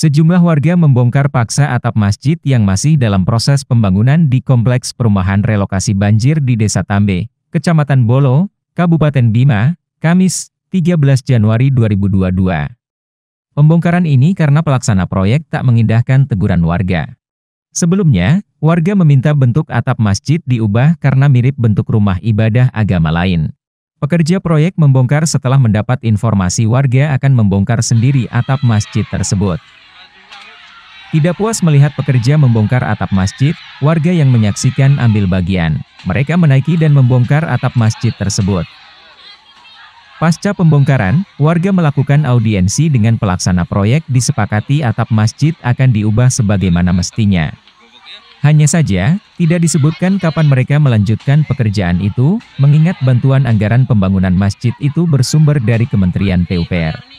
Sejumlah warga membongkar paksa atap masjid yang masih dalam proses pembangunan di Kompleks Perumahan Relokasi Banjir di Desa Tambe, Kecamatan Bolo, Kabupaten Bima, Kamis, 13 Januari 2022. Pembongkaran ini karena pelaksana proyek tak mengindahkan teguran warga. Sebelumnya, warga meminta bentuk atap masjid diubah karena mirip bentuk rumah ibadah agama lain. Pekerja proyek membongkar setelah mendapat informasi warga akan membongkar sendiri atap masjid tersebut. Tidak puas melihat pekerja membongkar atap masjid, warga yang menyaksikan ambil bagian. Mereka menaiki dan membongkar atap masjid tersebut. Pasca pembongkaran, warga melakukan audiensi dengan pelaksana proyek disepakati atap masjid akan diubah sebagaimana mestinya. Hanya saja, tidak disebutkan kapan mereka melanjutkan pekerjaan itu, mengingat bantuan anggaran pembangunan masjid itu bersumber dari Kementerian PUPR.